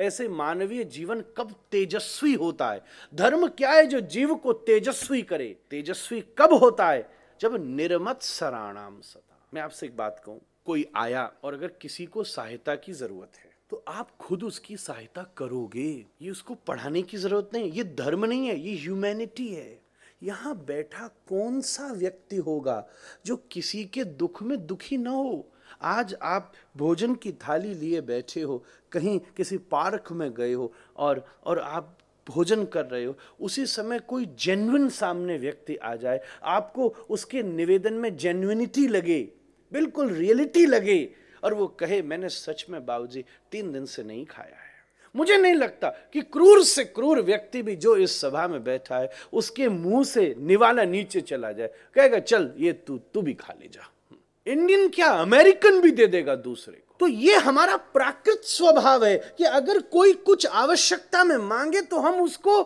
ऐसे मानवीय जीवन कब तेजस्वी होता है धर्म क्या है जो जीव को तेजस्वी करे तेजस्वी कब होता है जब निर्मत सराणाम सता मैं आपसे एक बात कहूं कोई आया और अगर किसी को सहायता की जरूरत है तो आप खुद उसकी सहायता करोगे ये उसको पढ़ाने की जरूरत नहीं ये धर्म नहीं है ये ह्यूमैनिटी है यहाँ बैठा कौन सा व्यक्ति होगा जो किसी के दुख में दुखी ना हो आज आप भोजन की थाली लिए बैठे हो कहीं किसी पार्क में गए हो और और आप भोजन कर रहे हो उसी समय कोई जेन्युन सामने व्यक्ति आ जाए आपको उसके निवेदन में जेन्युनिटी लगे बिल्कुल रियलिटी लगे और वो कहे मैंने सच में बाबूजी तीन दिन से नहीं खाया है मुझे नहीं लगता कि क्रूर से क्रूर व्यक्ति भी जो इस सभा में बैठा है उसके मुंह से निवाला नीचे चला जाए कहेगा चल ये तू तू भी खा ले जा इंडियन क्या अमेरिकन भी दे देगा दूसरे को तो ये हमारा प्राकृत स्वभाव है कि अगर कोई कुछ आवश्यकता में मांगे तो हम उसको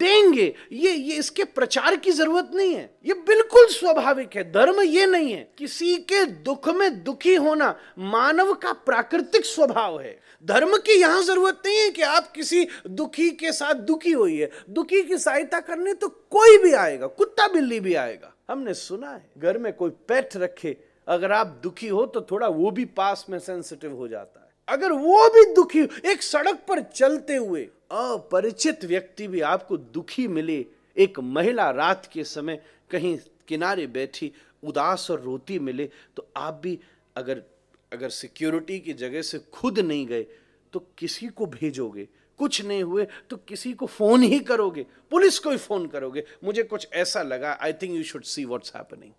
देंगे ये ये इसके प्रचार की जरूरत नहीं है ये बिल्कुल स्वाभाविक है धर्म ये नहीं है किसी के दुख में दुखी होना मानव का प्राकृतिक स्वभाव है धर्म की यहां जरूरत नहीं है कि आप किसी दुखी के साथ दुखी होइए दुखी की सहायता करने तो कोई भी आएगा कुत्ता बिल्ली भी आएगा हमने सुना है घर में कोई पेट रखे अगर आप दुखी हो तो थोड़ा वो भी पास में सेंसिटिव हो जाता है अगर वो भी दुखी एक सड़क पर चलते हुए अपरिचित व्यक्ति भी आपको दुखी मिले एक महिला रात के समय कहीं किनारे बैठी उदास और रोती मिले तो आप भी अगर अगर सिक्योरिटी की जगह से खुद नहीं गए तो किसी को भेजोगे कुछ नहीं हुए तो किसी को फ़ोन ही करोगे पुलिस को ही फ़ोन करोगे मुझे कुछ ऐसा लगा I think you should see what's happening